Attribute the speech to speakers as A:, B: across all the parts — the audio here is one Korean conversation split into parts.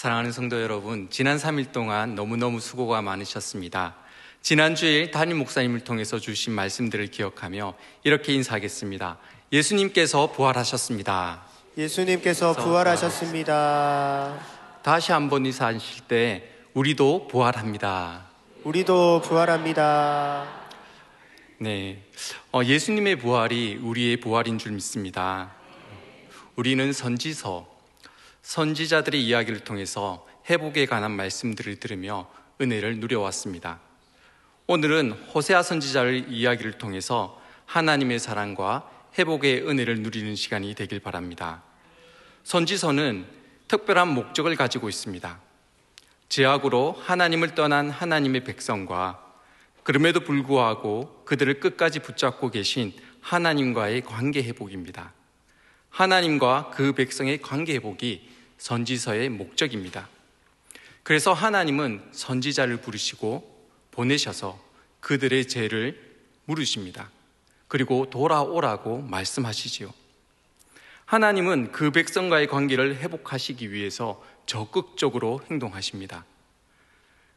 A: 사랑하는 성도 여러분, 지난 3일 동안 너무너무 수고가 많으셨습니다. 지난 주일 담임 목사님을 통해서 주신 말씀들을 기억하며 이렇게 인사하겠습니다. 예수님께서 부활하셨습니다.
B: 예수님께서 부활하셨습니다. 다시 한번 인사하실
A: 때 우리도 부활합니다.
B: 우리도 부활합니다.
A: 네. 어, 예수님의 부활이 우리의 부활인 줄 믿습니다. 우리는 선지서, 선지자들의 이야기를 통해서 회복에 관한 말씀들을 들으며 은혜를 누려왔습니다. 오늘은 호세아 선지자의 이야기를 통해서 하나님의 사랑과 회복의 은혜를 누리는 시간이 되길 바랍니다. 선지서는 특별한 목적을 가지고 있습니다. 제약으로 하나님을 떠난 하나님의 백성과 그럼에도 불구하고 그들을 끝까지 붙잡고 계신 하나님과의 관계 회복입니다. 하나님과 그 백성의 관계 회복이 선지서의 목적입니다. 그래서 하나님은 선지자를 부르시고 보내셔서 그들의 죄를 물으십니다. 그리고 돌아오라고 말씀하시지요. 하나님은 그 백성과의 관계를 회복하시기 위해서 적극적으로 행동하십니다.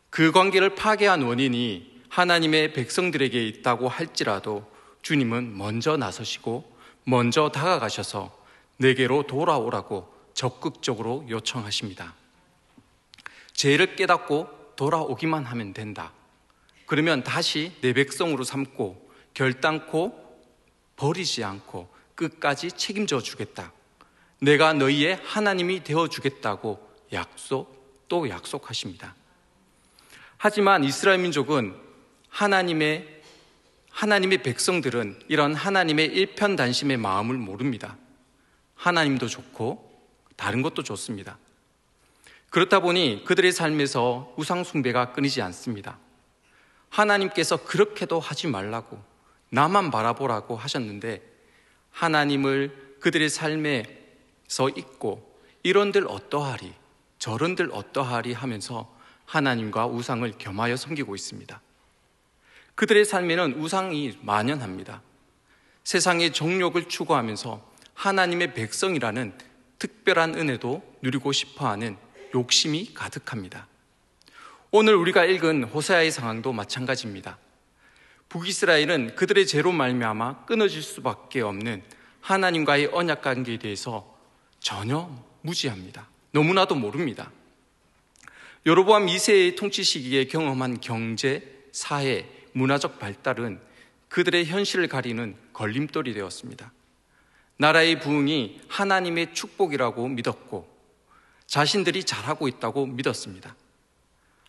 A: 그 관계를 파괴한 원인이 하나님의 백성들에게 있다고 할지라도 주님은 먼저 나서시고 먼저 다가가셔서 내게로 돌아오라고 적극적으로 요청하십니다. 죄를 깨닫고 돌아오기만 하면 된다. 그러면 다시 내 백성으로 삼고 결단코 버리지 않고 끝까지 책임져 주겠다. 내가 너희의 하나님이 되어 주겠다고 약속 또 약속하십니다. 하지만 이스라엘 민족은 하나님의 하나님의 백성들은 이런 하나님의 일편단심의 마음을 모릅니다. 하나님도 좋고 다른 것도 좋습니다. 그렇다 보니 그들의 삶에서 우상숭배가 끊이지 않습니다. 하나님께서 그렇게도 하지 말라고 나만 바라보라고 하셨는데 하나님을 그들의 삶에서 잊고 이런들 어떠하리 저런들 어떠하리 하면서 하나님과 우상을 겸하여 섬기고 있습니다. 그들의 삶에는 우상이 만연합니다. 세상의 정욕을 추구하면서 하나님의 백성이라는 특별한 은혜도 누리고 싶어 하는 욕심이 가득합니다. 오늘 우리가 읽은 호세아의 상황도 마찬가지입니다. 북이스라엘은 그들의 죄로 말미암아 끊어질 수밖에 없는 하나님과의 언약 관계에 대해서 전혀 무지합니다. 너무나도 모릅니다. 여로보암 2세의 통치 시기에 경험한 경제, 사회, 문화적 발달은 그들의 현실을 가리는 걸림돌이 되었습니다. 나라의 부흥이 하나님의 축복이라고 믿었고 자신들이 잘하고 있다고 믿었습니다.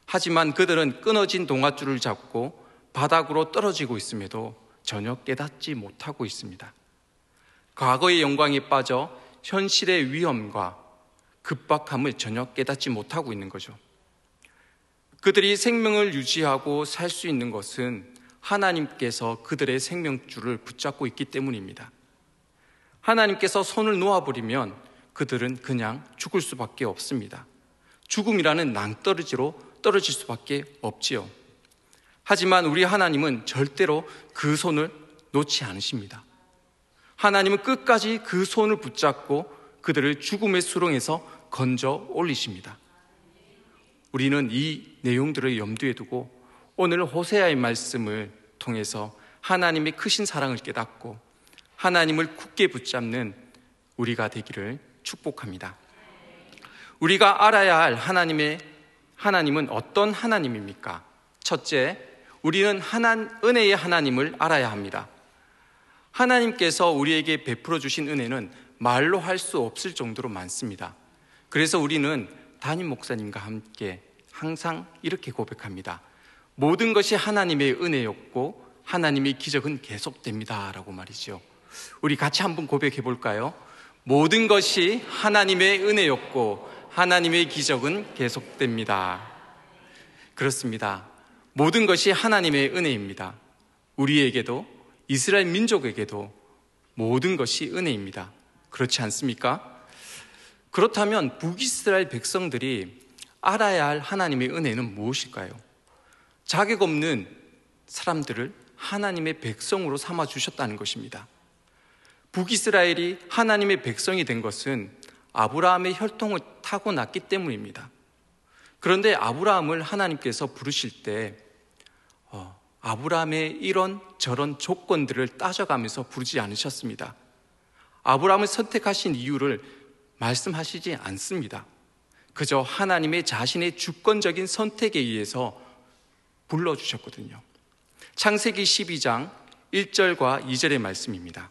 A: 하지만 그들은 끊어진 동아줄을 잡고 바닥으로 떨어지고 있음에도 전혀 깨닫지 못하고 있습니다. 과거의 영광에 빠져 현실의 위험과 급박함을 전혀 깨닫지 못하고 있는 거죠. 그들이 생명을 유지하고 살 수 있는 것은 하나님께서 그들의 생명줄을 붙잡고 있기 때문입니다. 하나님께서 손을 놓아버리면 그들은 그냥 죽을 수밖에 없습니다. 죽음이라는 낭떠러지로 떨어질 수밖에 없지요. 하지만 우리 하나님은 절대로 그 손을 놓지 않으십니다. 하나님은 끝까지 그 손을 붙잡고 그들을 죽음의 수렁에서 건져 올리십니다. 우리는 이 내용들을 염두에 두고 오늘 호세아의 말씀을 통해서 하나님의 크신 사랑을 깨닫고 하나님을 굳게 붙잡는 우리가 되기를 축복합니다. 우리가 알아야 할 하나님의 하나님은 어떤 하나님입니까? 첫째, 우리는 하나, 은혜의 하나님을 알아야 합니다. 하나님께서 우리에게 베풀어 주신 은혜는 말로 할 수 없을 정도로 많습니다. 그래서 우리는 담임 목사님과 함께 항상 이렇게 고백합니다. 모든 것이 하나님의 은혜였고 하나님의 기적은 계속됩니다라고 말이죠. 우리 같이 한번 고백해 볼까요? 모든 것이 하나님의 은혜였고 하나님의 기적은 계속됩니다. 그렇습니다. 모든 것이 하나님의 은혜입니다. 우리에게도 이스라엘 민족에게도 모든 것이 은혜입니다. 그렇지 않습니까? 그렇다면 북이스라엘 백성들이 알아야 할 하나님의 은혜는 무엇일까요? 자격 없는 사람들을 하나님의 백성으로 삼아 주셨다는 것입니다. 북이스라엘이 하나님의 백성이 된 것은 아브라함의 혈통을 타고 났기 때문입니다. 그런데 아브라함을 하나님께서 부르실 때 어, 아브라함의 이런 저런 조건들을 따져가면서 부르지 않으셨습니다. 아브라함을 선택하신 이유를 말씀하시지 않습니다. 그저 하나님의 자신의 주권적인 선택에 의해서 불러주셨거든요. 창세기 12장 1절과 2절의 말씀입니다.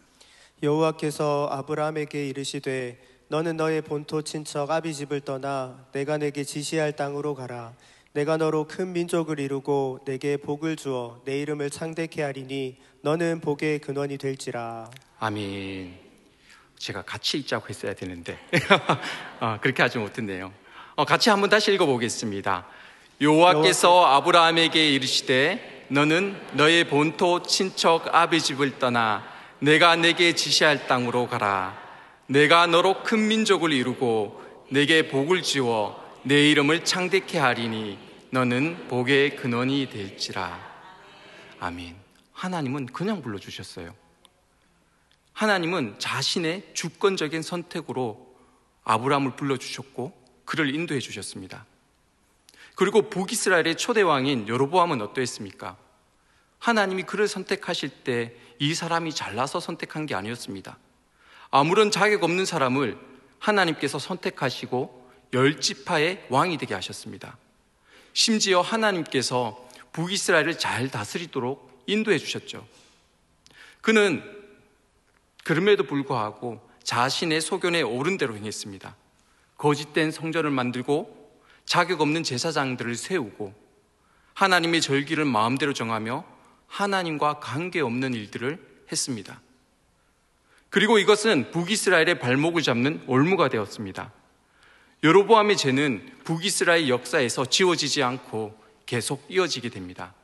B: 여호와께서 아브라함에게 이르시되 너는 너의 본토 친척 아비집을 떠나 내가 내게 지시할 땅으로 가라 내가 너로 큰 민족을 이루고 내게 복을 주어 내 이름을 창대케 하리니 너는 복의 근원이 될지라
A: 아멘 제가 같이 읽자고 했어야 되는데 어, 그렇게 하지 못했네요 어, 같이 한번 다시 읽어보겠습니다 여호와께서 아브라함에게 이르시되 너는 너의 본토 친척 아비집을 떠나 내가 내게 지시할 땅으로 가라. 내가 너로 큰 민족을 이루고 내게 복을 지워 내 이름을 창대케 하리니 너는 복의 근원이 될지라. 아멘. 하나님은 그냥 불러주셨어요. 하나님은 자신의 주권적인 선택으로 아브라함을 불러주셨고 그를 인도해 주셨습니다. 그리고 북이스라엘의 초대왕인 여로보암은 어떠했습니까? 하나님이 그를 선택하실 때이 사람이 잘나서 선택한 게 아니었습니다. 아무런 자격 없는 사람을 하나님께서 선택하시고 열 지파의 왕이 되게 하셨습니다. 심지어 하나님께서 북이스라엘을 잘 다스리도록 인도해 주셨죠. 그는 그럼에도 불구하고 자신의 소견에 옳은 대로 행했습니다. 거짓된 성전을 만들고 자격 없는 제사장들을 세우고 하나님의 절기를 마음대로 정하며 하나님과 관계없는 일들을 했습니다. 그리고 이것은 북이스라엘의 발목을 잡는 올무가 되었습니다. 여로보암의 죄는 북이스라엘 역사에서 지워지지 않고 계속 이어지게 됩니다.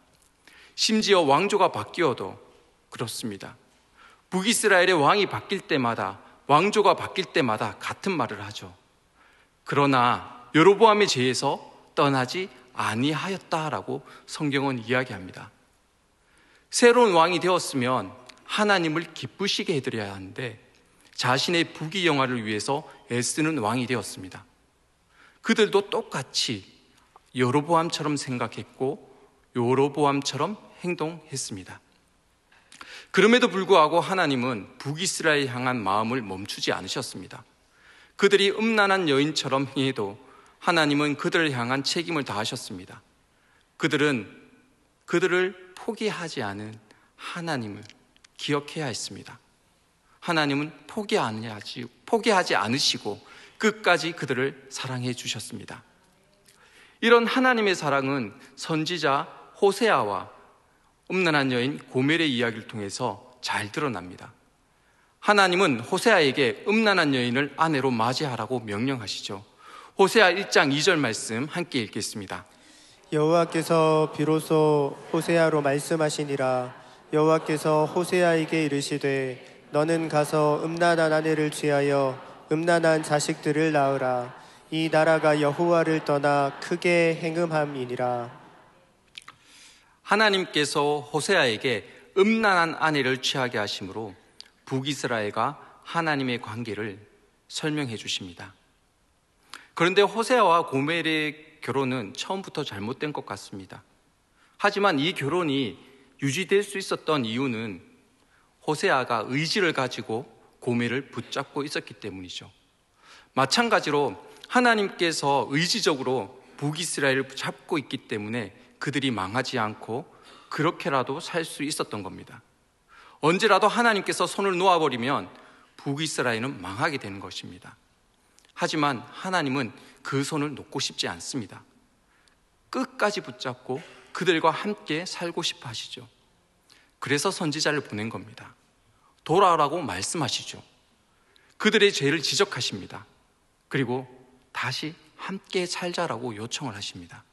A: 심지어 왕조가 바뀌어도 그렇습니다. 북이스라엘의 왕이 바뀔 때마다 왕조가 바뀔 때마다 같은 말을 하죠. 그러나 여로보암의 죄에서 떠나지 아니하였다라고 성경은 이야기합니다. 새로운 왕이 되었으면 하나님을 기쁘시게 해드려야 하는데 자신의 부귀 영화를 위해서 애쓰는 왕이 되었습니다. 그들도 똑같이 여로보암처럼 생각했고 여로보암처럼 행동했습니다. 그럼에도 불구하고 하나님은 북이스라엘 향한 마음을 멈추지 않으셨습니다. 그들이 음란한 여인처럼 행해도 하나님은 그들을 향한 책임을 다하셨습니다. 그들은 그들을 포기하지 않은 하나님을 기억해야 했습니다. 하나님은 포기하지, 포기하지 않으시고 끝까지 그들을 사랑해 주셨습니다. 이런 하나님의 사랑은 선지자 호세아와 음란한 여인 고멜의 이야기를 통해서 잘 드러납니다. 하나님은 호세아에게 음란한 여인을 아내로 맞이하라고 명령하시죠. 호세아 1장 2절 말씀 함께 읽겠습니다.
B: 여호와께서 비로소 호세아로 말씀하시니라 여호와께서 호세아에게 이르시되 너는 가서 음란한 아내를 취하여 음란한 자식들을 낳으라 이 나라가 여호와를 떠나 크게 행음함이니라
A: 하나님께서 호세아에게 음란한 아내를 취하게 하심으로 북이스라엘과 하나님의 관계를 설명해 주십니다. 그런데 호세아와 고멜의 결혼은 처음부터 잘못된 것 같습니다. 하지만 이 결혼이 유지될 수 있었던 이유는 호세아가 의지를 가지고 고매를 붙잡고 있었기 때문이죠. 마찬가지로 하나님께서 의지적으로 북이스라엘을 붙 잡고 있기 때문에 그들이 망하지 않고 그렇게라도 살 수 있었던 겁니다. 언제라도 하나님께서 손을 놓아버리면 북이스라엘은 망하게 되는 것입니다. 하지만 하나님은 그 손을 놓고 싶지 않습니다. 끝까지 붙잡고 그들과 함께 살고 싶어 하시죠. 그래서 선지자를 보낸 겁니다. 돌아오라고 말씀하시죠. 그들의 죄를 지적하십니다. 그리고 다시 함께 살자라고 요청을 하십니다.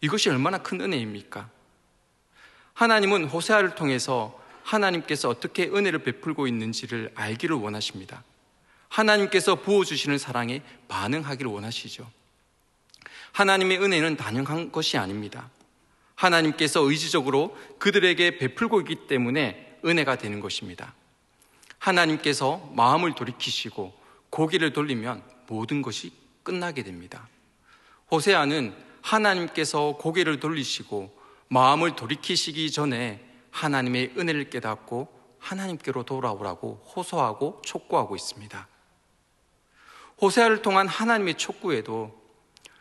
A: 이것이 얼마나 큰 은혜입니까? 하나님은 호세아를 통해서 하나님께서 어떻게 은혜를 베풀고 있는지를 알기를 원하십니다. 하나님께서 부어주시는 사랑에 반응하기를 원하시죠. 하나님의 은혜는 단연한 것이 아닙니다. 하나님께서 의지적으로 그들에게 베풀고 있기 때문에 은혜가 되는 것입니다. 하나님께서 마음을 돌이키시고 고개를 돌리면 모든 것이 끝나게 됩니다. 호세아는 하나님께서 고개를 돌리시고 마음을 돌이키시기 전에 하나님의 은혜를 깨닫고 하나님께로 돌아오라고 호소하고 촉구하고 있습니다. 호세아를 통한 하나님의 촉구에도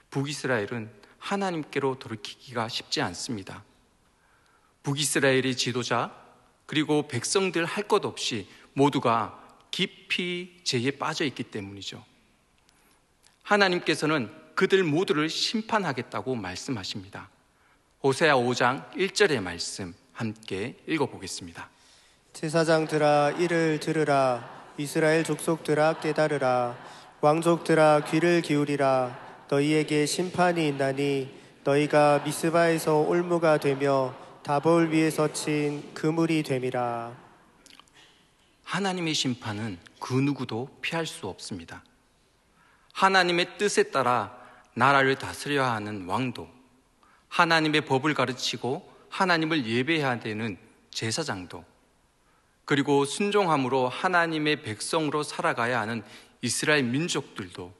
A: 북이스라엘은 하나님께로 돌이키기가 쉽지 않습니다. 북이스라엘의 지도자 그리고 백성들 할 것 없이 모두가 깊이 죄에 빠져 있기 때문이죠. 하나님께서는 그들 모두를 심판하겠다고 말씀하십니다. 호세아 5장 1절의 말씀 함께 읽어보겠습니다.
B: 제사장들아 이를 들으라 이스라엘 족속들아 깨달으라 왕족들아 귀를 기울이라 너희에게 심판이 있나니 너희가 미스바에서 올무가 되며 다볼 위에서 친 그물이 됨이라
A: 하나님의 심판은 그 누구도 피할 수 없습니다. 하나님의 뜻에 따라 나라를 다스려야 하는 왕도 하나님의 법을 가르치고 하나님을 예배해야 되는 제사장도 그리고 순종함으로 하나님의 백성으로 살아가야 하는 이스라엘 민족들도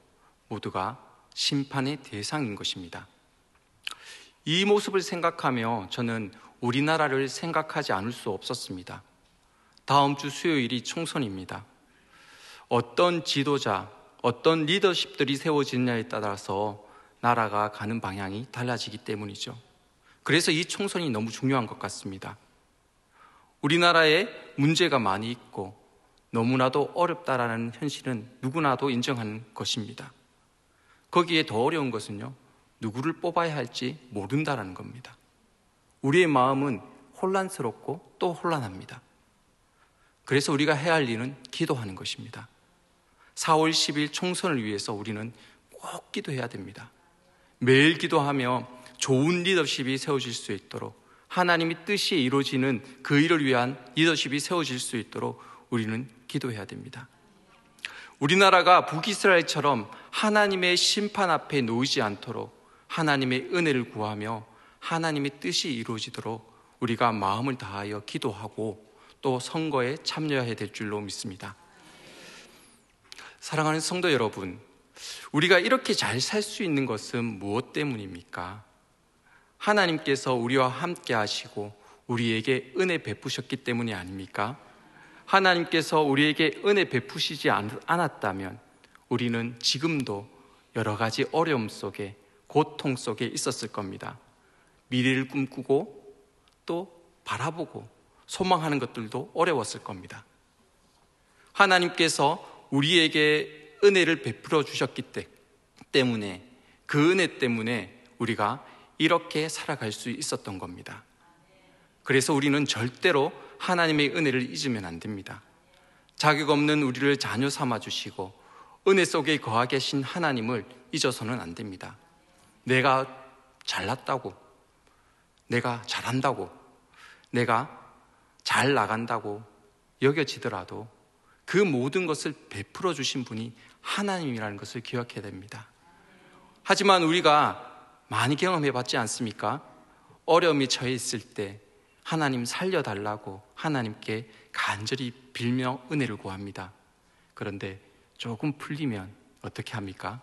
A: 모두가 심판의 대상인 것입니다. 이 모습을 생각하며 저는 우리나라를 생각하지 않을 수 없었습니다. 다음 주 수요일이 총선입니다. 어떤 지도자, 어떤 리더십들이 세워지느냐에 따라서 나라가 가는 방향이 달라지기 때문이죠. 그래서 이 총선이 너무 중요한 것 같습니다. 우리나라에 문제가 많이 있고 너무나도 어렵다라는 현실은 누구나도 인정하는 것입니다. 거기에 더 어려운 것은요, 누구를 뽑아야 할지 모른다라는 겁니다. 우리의 마음은 혼란스럽고 또 혼란합니다. 그래서 우리가 해야 할 일은 기도하는 것입니다. 4월 10일 총선을 위해서 우리는 꼭 기도해야 됩니다. 매일 기도하며 좋은 리더십이 세워질 수 있도록 하나님이 뜻이 이루어지는 그 일을 위한 리더십이 세워질 수 있도록 우리는 기도해야 됩니다. 우리나라가 북이스라엘처럼 하나님의 심판 앞에 놓이지 않도록 하나님의 은혜를 구하며 하나님의 뜻이 이루어지도록 우리가 마음을 다하여 기도하고 또 선거에 참여해야 될 줄로 믿습니다. 사랑하는 성도 여러분, 우리가 이렇게 잘 살 수 있는 것은 무엇 때문입니까? 하나님께서 우리와 함께 하시고 우리에게 은혜 베푸셨기 때문이 아닙니까? 하나님께서 우리에게 은혜 베푸시지 않았다면 우리는 지금도 여러 가지 어려움 속에 고통 속에 있었을 겁니다. 미래를 꿈꾸고 또 바라보고 소망하는 것들도 어려웠을 겁니다. 하나님께서 우리에게 은혜를 베풀어 주셨기 때문에 그 은혜 때문에 우리가 이렇게 살아갈 수 있었던 겁니다. 그래서 우리는 절대로 하나님의 은혜를 잊으면 안 됩니다. 자격 없는 우리를 자녀 삼아 주시고 은혜 속에 거하 계신 하나님을 잊어서는 안 됩니다. 내가 잘났다고, 내가 잘한다고, 내가 잘 나간다고 여겨지더라도 그 모든 것을 베풀어 주신 분이 하나님이라는 것을 기억해야 됩니다. 하지만 우리가 많이 경험해 봤지 않습니까? 어려움이 처해 있을 때 하나님 살려달라고 하나님께 간절히 빌며 은혜를 구합니다. 그런데 조금 풀리면 어떻게 합니까?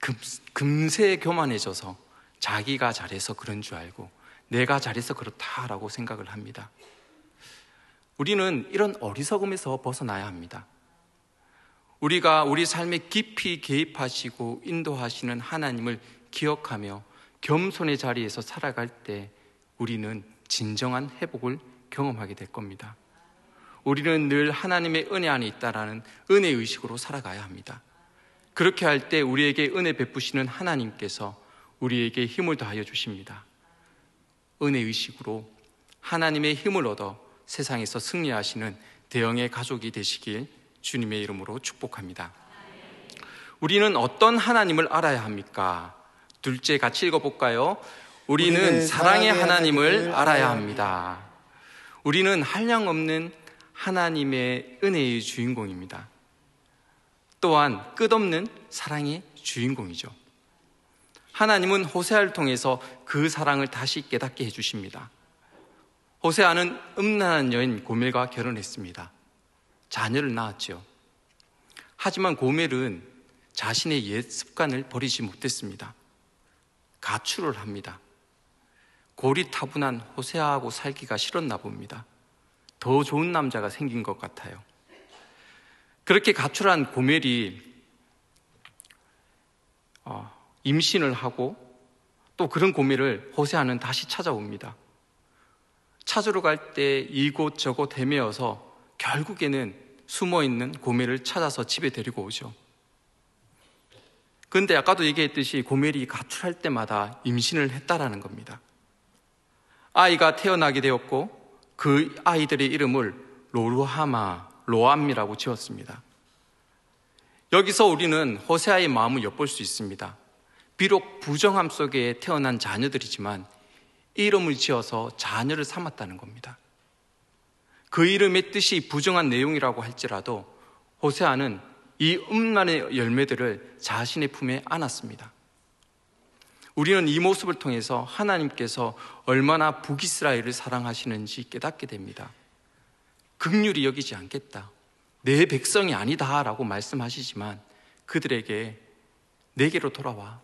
A: 금, 금세 교만해져서 자기가 잘해서 그런 줄 알고 내가 잘해서 그렇다라고 생각을 합니다. 우리는 이런 어리석음에서 벗어나야 합니다. 우리가 우리 삶에 깊이 개입하시고 인도하시는 하나님을 기억하며 겸손의 자리에서 살아갈 때 우리는 진정한 회복을 경험하게 될 겁니다. 우리는 늘 하나님의 은혜 안에 있다라는 은혜 의식으로 살아가야 합니다. 그렇게 할 때 우리에게 은혜 베푸시는 하나님께서 우리에게 힘을 더하여 주십니다. 은혜 의식으로 하나님의 힘을 얻어 세상에서 승리하시는 대형의 가족이 되시길 주님의 이름으로 축복합니다. 우리는 어떤 하나님을 알아야 합니까? 둘째 같이 읽어볼까요? 우리는, 우리는 사랑의 하나님을, 하나님을 알아야 합니다. 우리는 한량 없는 하나님의 은혜의 주인공입니다. 또한 끝없는 사랑의 주인공이죠. 하나님은 호세아를 통해서 그 사랑을 다시 깨닫게 해주십니다. 호세아는 음란한 여인 고멜과 결혼했습니다. 자녀를 낳았지요. 하지만 고멜은 자신의 옛 습관을 버리지 못했습니다. 가출을 합니다. 고리타분한 호세아하고 살기가 싫었나 봅니다. 더 좋은 남자가 생긴 것 같아요. 그렇게 가출한 고멜이 어, 임신을 하고 또 그런 고멜을 호세아는 다시 찾아옵니다. 찾으러 갈 때 이곳 저곳 헤매어서 결국에는 숨어 있는 고멜을 찾아서 집에 데리고 오죠. 그런데 아까도 얘기했듯이 고멜이 가출할 때마다 임신을 했다라는 겁니다. 아이가 태어나게 되었고 그 아이들의 이름을 로루하마, 로암이라고 지었습니다. 여기서 우리는 호세아의 마음을 엿볼 수 있습니다. 비록 부정함 속에 태어난 자녀들이지만 이름을 지어서 자녀를 삼았다는 겁니다. 그 이름의 뜻이 부정한 내용이라고 할지라도 호세아는 이 음란의 열매들을 자신의 품에 안았습니다. 우리는 이 모습을 통해서 하나님께서 얼마나 북이스라엘을 사랑하시는지 깨닫게 됩니다. 극률이 여기지 않겠다. 내 백성이 아니다라고 말씀하시지만 그들에게 내게로 돌아와.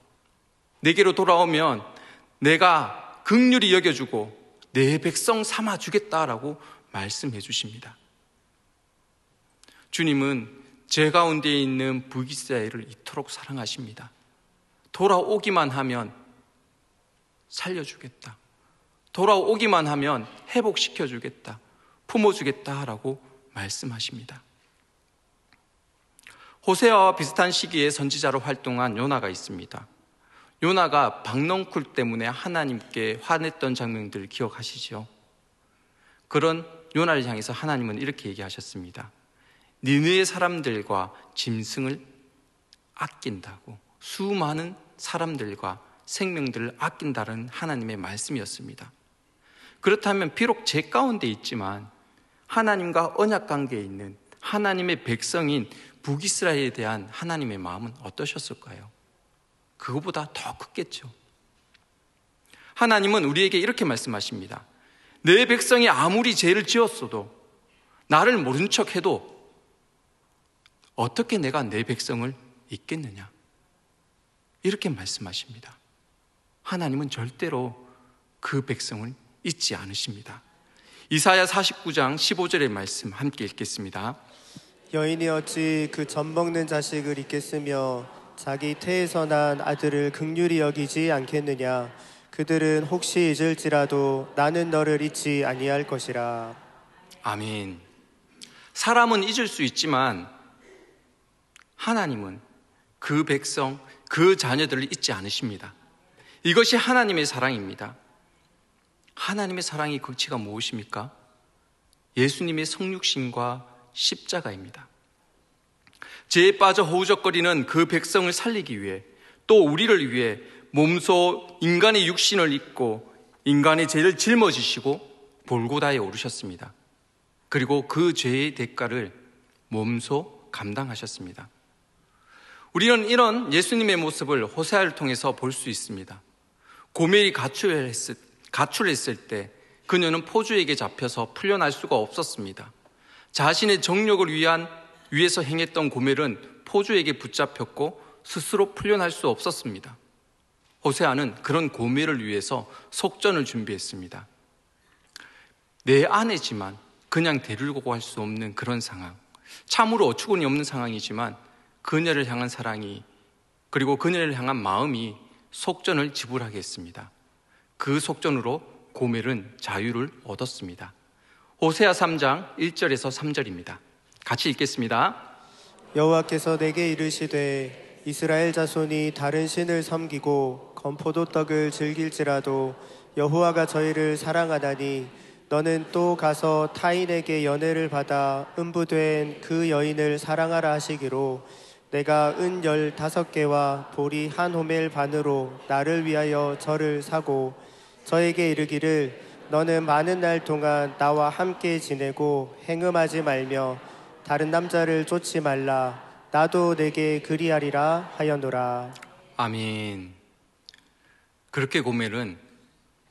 A: 내게로 돌아오면 내가 극률이 여겨주고 내 백성 삼아 주겠다라고 말씀해 주십니다. 주님은 제 가운데 있는 북이스라엘을 이토록 사랑하십니다. 돌아오기만 하면 살려주겠다. 돌아오기만 하면 회복시켜주겠다. 품어주겠다라고 말씀하십니다. 호세아와 비슷한 시기에 선지자로 활동한 요나가 있습니다. 요나가 박넝쿨 때문에 하나님께 화냈던 장면들 기억하시죠? 그런 요나를 향해서 하나님은 이렇게 얘기하셨습니다. 니느의 사람들과 짐승을 아낀다고 수많은 사람들과 생명들을 아낀다는 하나님의 말씀이었습니다. 그렇다면 비록 제 가운데 있지만 하나님과 언약 관계에 있는 하나님의 백성인 북이스라엘에 대한 하나님의 마음은 어떠셨을까요? 그거보다 더 컸겠죠. 하나님은 우리에게 이렇게 말씀하십니다. 내 백성이 아무리 죄를 지었어도 나를 모른 척 해도 어떻게 내가 내 백성을 잊겠느냐? 이렇게 말씀하십니다. 하나님은 절대로 그 백성을 잊지 않으십니다. 이사야 49장 15절의 말씀 함께 읽겠습니다.
B: 여인이 어찌 그 젖먹는 자식을 잊겠으며 자기 태에서 난 아들을 극률이 여기지 않겠느냐 그들은 혹시 잊을지라도 나는 너를 잊지 아니할 것이라
A: 아멘 사람은 잊을 수 있지만 하나님은 그 백성 그 자녀들을 잊지 않으십니다 이것이 하나님의 사랑입니다. 하나님의 사랑의 극치가 그 무엇입니까? 예수님의 성육신과 십자가입니다. 죄에 빠져 허우적거리는 그 백성을 살리기 위해 또 우리를 위해 몸소 인간의 육신을 입고 인간의 죄를 짊어지시고 볼고다에 오르셨습니다. 그리고 그 죄의 대가를 몸소 감당하셨습니다. 우리는 이런 예수님의 모습을 호세아를 통해서 볼 수 있습니다. 고멜이 가출했을, 가출했을 때 그녀는 포주에게 잡혀서 풀려날 수가 없었습니다. 자신의 정력을 위한, 위해서 행했던 고멜은 포주에게 붙잡혔고 스스로 풀려날 수 없었습니다. 호세아는 그런 고멜을 위해서 속전을 준비했습니다. 내 아내지만 그냥 데리고 갈 수 없는 그런 상황. 참으로 어처구니 없는 상황이지만 그녀를 향한 사랑이 그리고 그녀를 향한 마음이 속전을 지불하게 했습니다. 그 속전으로 고멜은 자유를 얻었습니다. 호세아 3장 1절에서 3절입니다. 같이 읽겠습니다.
B: 여호와께서 내게 이르시되 이스라엘 자손이 다른 신을 섬기고 건포도 떡을 즐길지라도 여호와가 저희를 사랑하다니 너는 또 가서 타인에게 연애를 받아 음부된 그 여인을 사랑하라 하시기로 내가 은 열다섯 개와 보리 한 호멜 반으로 나를 위하여 저를 사고 저에게 이르기를 너는 많은 날 동안 나와 함께 지내고 행음하지 말며 다른 남자를 쫓지 말라 나도 내게 그리하리라 하였노라
A: 아멘 그렇게 고멜은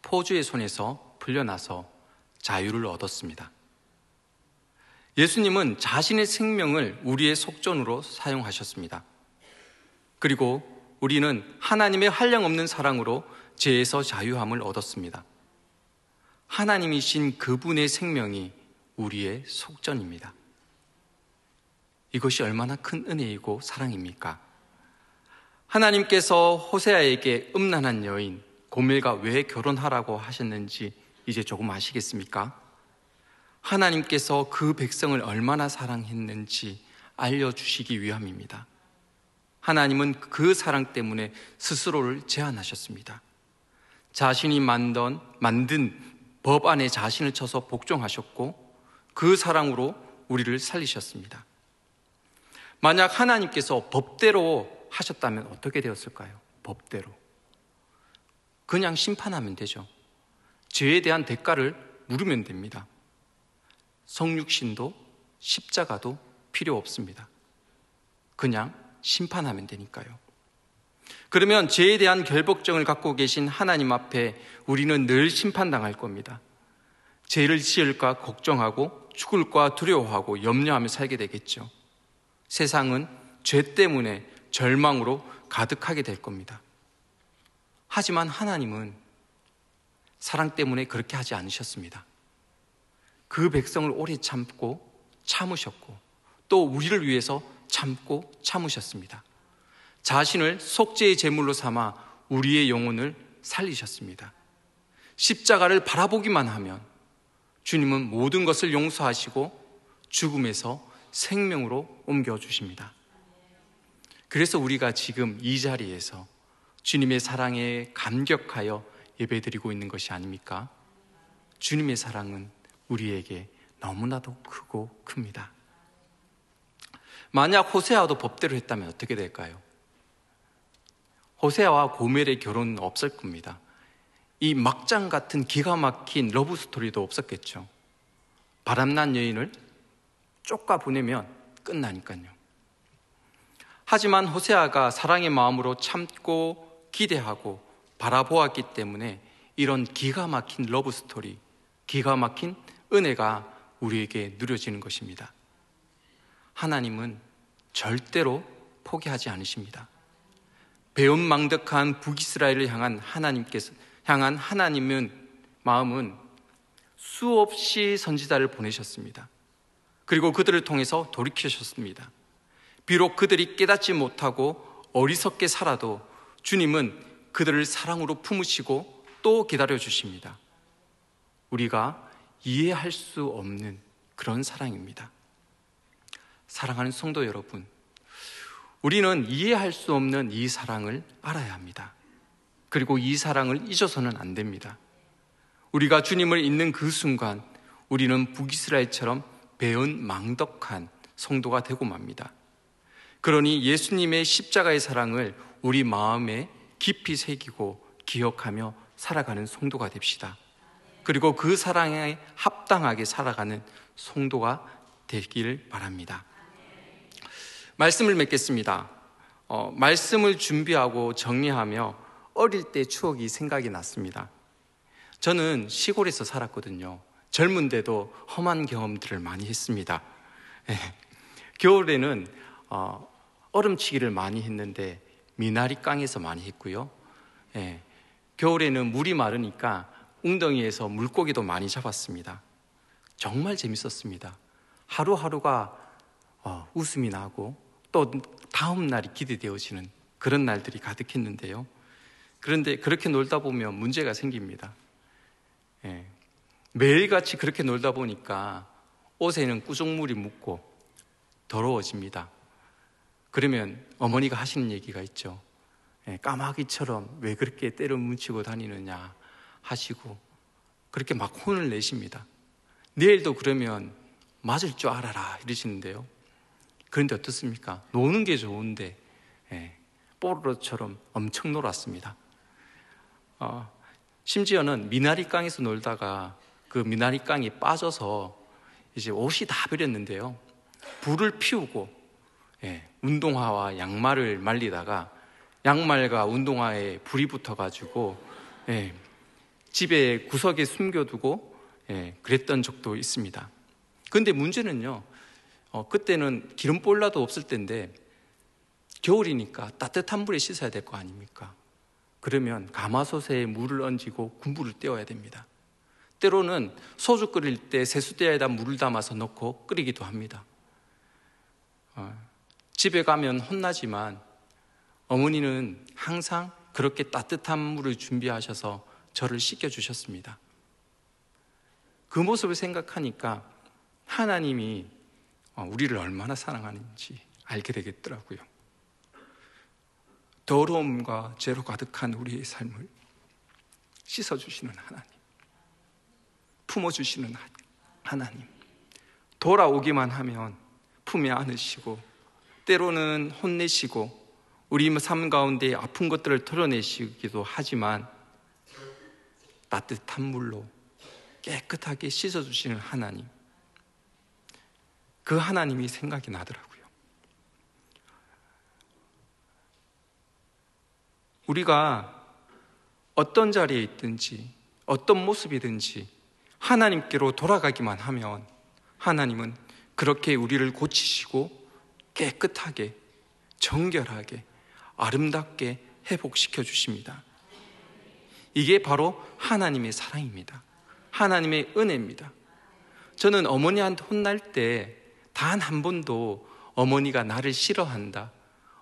A: 포주의 손에서 풀려나서 자유를 얻었습니다 예수님은 자신의 생명을 우리의 속전으로 사용하셨습니다. 그리고 우리는 하나님의 한량없는 사랑으로 죄에서 자유함을 얻었습니다. 하나님이신 그분의 생명이 우리의 속전입니다. 이것이 얼마나 큰 은혜이고 사랑입니까? 하나님께서 호세아에게 음란한 여인 고멜과 왜 결혼하라고 하셨는지 이제 조금 아시겠습니까? 하나님께서 그 백성을 얼마나 사랑했는지 알려주시기 위함입니다. 하나님은 그 사랑 때문에 스스로를 제안하셨습니다 자신이 만든, 만든 법 안에 자신을 쳐서 복종하셨고 그 사랑으로 우리를 살리셨습니다. 만약 하나님께서 법대로 하셨다면 어떻게 되었을까요? 법대로. 그냥 심판하면 되죠. 죄에 대한 대가를 물으면 됩니다. 성육신도 십자가도 필요 없습니다. 그냥 심판하면 되니까요. 그러면 죄에 대한 결복정을 갖고 계신 하나님 앞에 우리는 늘 심판당할 겁니다. 죄를 지을까 걱정하고 죽을까 두려워하고 염려하며 살게 되겠죠. 세상은 죄 때문에 절망으로 가득하게 될 겁니다. 하지만 하나님은 사랑 때문에 그렇게 하지 않으셨습니다. 그 백성을 오래 참고 참으셨고 또 우리를 위해서 참고 참으셨습니다. 자신을 속죄의 제물로 삼아 우리의 영혼을 살리셨습니다. 십자가를 바라보기만 하면 주님은 모든 것을 용서하시고 죽음에서 생명으로 옮겨주십니다. 그래서 우리가 지금 이 자리에서 주님의 사랑에 감격하여 예배드리고 있는 것이 아닙니까? 주님의 사랑은 우리에게 너무나도 크고 큽니다. 만약 호세아도 법대로 했다면 어떻게 될까요? 호세아와 고멜의 결혼은 없을 겁니다. 이 막장 같은 기가 막힌 러브 스토리도 없었겠죠. 바람난 여인을 쫓가 보내면 끝나니까요. 하지만 호세아가 사랑의 마음으로 참고 기대하고 바라보았기 때문에 이런 기가 막힌 러브 스토리, 기가 막힌 은혜가 우리에게 누려지는 것입니다. 하나님은 절대로 포기하지 않으십니다. 배은망덕한 북이스라엘을 향한 하나님께서 향한 하나님은 마음은 수없이 선지자를 보내셨습니다. 그리고 그들을 통해서 돌이키셨습니다. 비록 그들이 깨닫지 못하고 어리석게 살아도 주님은 그들을 사랑으로 품으시고 또 기다려 주십니다. 우리가 이해할 수 없는 그런 사랑입니다. 사랑하는 성도 여러분, 우리는 이해할 수 없는 이 사랑을 알아야 합니다. 그리고 이 사랑을 잊어서는 안 됩니다. 우리가 주님을 잊는 그 순간 우리는 북이스라엘처럼 배은 망덕한 성도가 되고 맙니다. 그러니 예수님의 십자가의 사랑을 우리 마음에 깊이 새기고 기억하며 살아가는 성도가 됩시다. 그리고 그 사랑에 합당하게 살아가는 성도가 되기를 바랍니다. 말씀을 맺겠습니다. 어, 말씀을 준비하고 정리하며 어릴 때 추억이 생각이 났습니다. 저는 시골에서 살았거든요. 젊은데도 험한 경험들을 많이 했습니다. 예. 겨울에는 어, 얼음치기를 많이 했는데 미나리 깡에서 많이 했고요. 예. 겨울에는 물이 마르니까 웅덩이에서 물고기도 많이 잡았습니다. 정말 재밌었습니다. 하루하루가 어, 웃음이 나고 또 다음 날이 기대되어지는 그런 날들이 가득했는데요. 그런데 그렇게 놀다 보면 문제가 생깁니다. 예. 매일같이 그렇게 놀다 보니까 옷에는 꾸중물이 묻고 더러워집니다. 그러면 어머니가 하시는 얘기가 있죠. 예, 까마귀처럼 왜 그렇게 때려 뭉치고 다니느냐. 하시고 그렇게 막 혼을 내십니다. 내일도 그러면 맞을 줄 알아라 이러시는데요. 그런데 어떻습니까? 노는 게 좋은데 예, 뽀로로처럼 엄청 놀았습니다. 어, 심지어는 미나리 강에서 놀다가 그 미나리 강이 빠져서 이제 옷이 다 버렸는데요. 불을 피우고 예, 운동화와 양말을 말리다가 양말과 운동화에 불이 붙어가지고 예, 집에 구석에 숨겨두고 예, 그랬던 적도 있습니다. 근데 문제는요, 어, 그때는 기름볼라도 없을 텐데 겨울이니까 따뜻한 물에 씻어야 될 거 아닙니까? 그러면 가마솥에 물을 얹고 군부를 떼어야 됩니다. 때로는 소주 끓일 때 세수대에다 물을 담아서 넣고 끓이기도 합니다. 어, 집에 가면 혼나지만 어머니는 항상 그렇게 따뜻한 물을 준비하셔서 저를 씻겨주셨습니다. 그 모습을 생각하니까 하나님이 어, 우리를 얼마나 사랑하는지 알게 되겠더라고요. 더러움과 죄로 가득한 우리의 삶을 씻어주시는 하나님, 품어주시는 하나님, 돌아오기만 하면 품에 안으시고, 때로는 혼내시고, 우리 삶 가운데 아픈 것들을 털어내시기도 하지만, 따뜻한 물로 깨끗하게 씻어주시는 하나님. 그 하나님이 생각이 나더라고요. 우리가 어떤 자리에 있든지 어떤 모습이든지 하나님께로 돌아가기만 하면 하나님은 그렇게 우리를 고치시고 깨끗하게 정결하게 아름답게 회복시켜 주십니다. 이게 바로 하나님의 사랑입니다. 하나님의 은혜입니다. 저는 어머니한테 혼날 때 단 한 번도 어머니가 나를 싫어한다.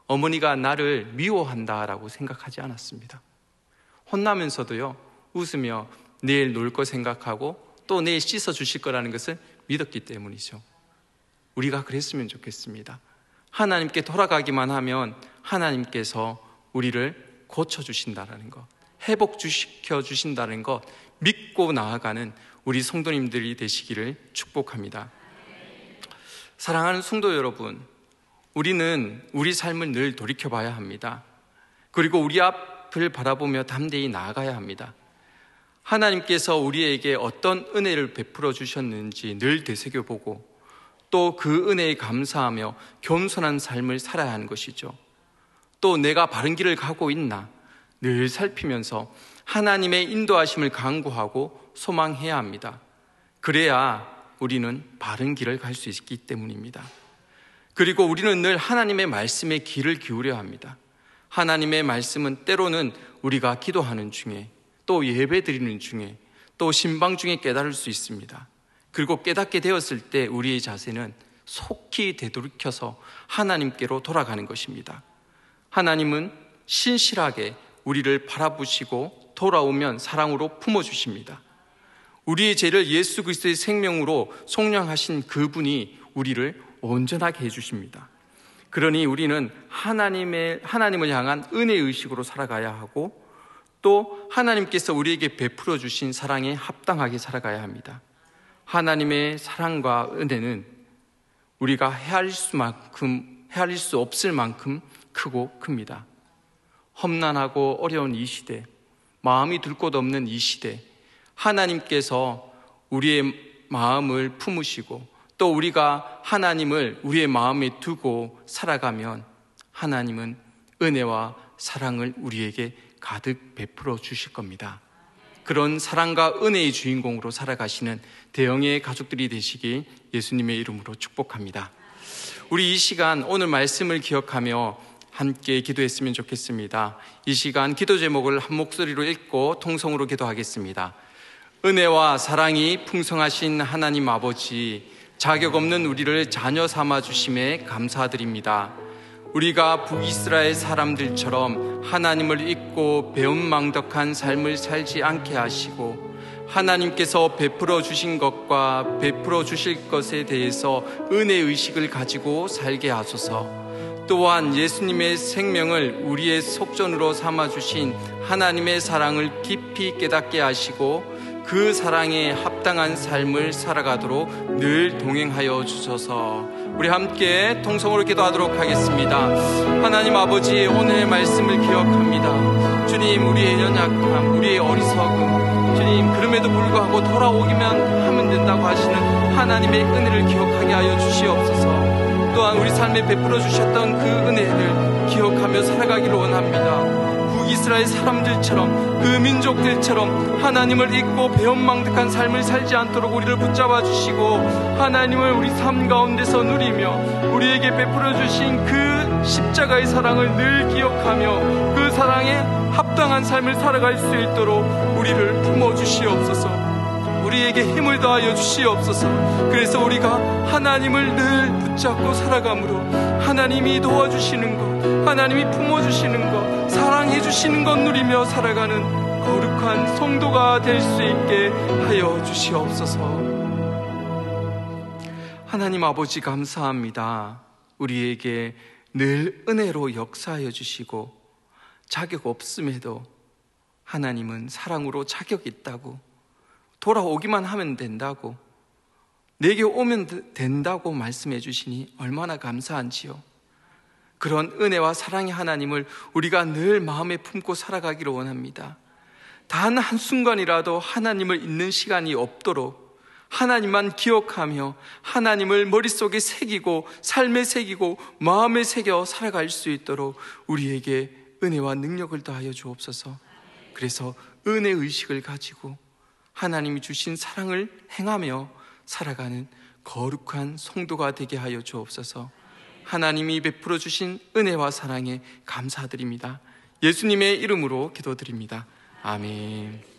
A: 어머니가 나를 미워한다. 라고 생각하지 않았습니다. 혼나면서도요, 웃으며 내일 놀 거 생각하고 또 내일 씻어 주실 거라는 것을 믿었기 때문이죠. 우리가 그랬으면 좋겠습니다. 하나님께 돌아가기만 하면 하나님께서 우리를 고쳐주신다라는 것. 회복 시켜 주신다는 것 믿고 나아가는 우리 성도님들이 되시기를 축복합니다. 사랑하는 성도 여러분, 우리는 우리 삶을 늘 돌이켜 봐야 합니다. 그리고 우리 앞을 바라보며 담대히 나아가야 합니다. 하나님께서 우리에게 어떤 은혜를 베풀어 주셨는지 늘 되새겨 보고 또 그 은혜에 감사하며 겸손한 삶을 살아야 하는 것이죠. 또 내가 바른 길을 가고 있나? 늘 살피면서 하나님의 인도하심을 강구하고 소망해야 합니다. 그래야 우리는 바른 길을 갈 수 있기 때문입니다. 그리고 우리는 늘 하나님의 말씀에 귀를 기울여야 합니다. 하나님의 말씀은 때로는 우리가 기도하는 중에 또 예배 드리는 중에 또 신방 중에 깨달을 수 있습니다. 그리고 깨닫게 되었을 때 우리의 자세는 속히 되돌이켜서 하나님께로 돌아가는 것입니다. 하나님은 신실하게 우리를 바라보시고 돌아오면 사랑으로 품어주십니다. 우리의 죄를 예수 그리스도의 생명으로 속량하신 그분이 우리를 온전하게 해주십니다. 그러니 우리는 하나님의, 하나님을 향한 은혜 의식으로 살아가야 하고 또 하나님께서 우리에게 베풀어 주신 사랑에 합당하게 살아가야 합니다. 하나님의 사랑과 은혜는 우리가 헤아릴 수만큼 헤아릴 수 없을 만큼 크고 큽니다. 험난하고 어려운 이 시대, 마음이 들 곳 없는 이 시대, 하나님께서 우리의 마음을 품으시고 또 우리가 하나님을 우리의 마음에 두고 살아가면 하나님은 은혜와 사랑을 우리에게 가득 베풀어 주실 겁니다. 그런 사랑과 은혜의 주인공으로 살아가시는 대형의 가족들이 되시길 예수님의 이름으로 축복합니다. 우리 이 시간 오늘 말씀을 기억하며 함께 기도했으면 좋겠습니다. 이 시간 기도 제목을 한 목소리로 읽고 통성으로 기도하겠습니다. 은혜와 사랑이 풍성하신 하나님 아버지, 자격 없는 우리를 자녀 삼아 주심에 감사드립니다. 우리가 북이스라엘 사람들처럼 하나님을 잊고 배은망덕한 삶을 살지 않게 하시고 하나님께서 베풀어 주신 것과 베풀어 주실 것에 대해서 은혜 의식을 가지고 살게 하소서. 또한 예수님의 생명을 우리의 속전으로 삼아주신 하나님의 사랑을 깊이 깨닫게 하시고 그 사랑에 합당한 삶을 살아가도록 늘 동행하여 주셔서 우리 함께 통성으로 기도하도록 하겠습니다. 하나님 아버지 오늘의 말씀을 기억합니다. 주님 우리의 연약함, 우리의 어리석음, 주님 그럼에도 불구하고 돌아오기만 하면 된다고 하시는 하나님의 은혜를 기억하게 하여 주시옵소서. 또한 우리 삶에 베풀어 주셨던 그 은혜를 기억하며 살아가기를 원합니다. 북이스라엘 사람들처럼 그 민족들처럼 하나님을 잊고 배엄망득한 삶을 살지 않도록 우리를 붙잡아 주시고 하나님을 우리 삶 가운데서 누리며 우리에게 베풀어 주신 그 십자가의 사랑을 늘 기억하며 그 사랑에 합당한 삶을 살아갈 수 있도록 우리를 품어 주시옵소서. 우리에게 힘을 더하여 주시옵소서. 그래서 우리가 하나님을 늘 붙잡고 살아감으로 하나님이 도와주시는 것, 하나님이 품어주시는 것, 사랑해 주시는 것 누리며 살아가는 거룩한 성도가 될 수 있게 하여 주시옵소서. 하나님 아버지 감사합니다. 우리에게 늘 은혜로 역사하여 주시고 자격 없음에도 하나님은 사랑으로 자격 있다고 돌아오기만 하면 된다고, 내게 오면 된다고 말씀해 주시니 얼마나 감사한지요. 그런 은혜와 사랑의 하나님을 우리가 늘 마음에 품고 살아가기를 원합니다. 단 한순간이라도 하나님을 잊는 시간이 없도록 하나님만 기억하며 하나님을 머릿속에 새기고 삶에 새기고 마음에 새겨 살아갈 수 있도록 우리에게 은혜와 능력을 더하여 주옵소서. 그래서 은혜 의식을 가지고 하나님이 주신 사랑을 행하며 살아가는 거룩한 성도가 되게 하여 주옵소서. 하나님이 베풀어 주신 은혜와 사랑에 감사드립니다. 예수님의 이름으로 기도드립니다. 아멘.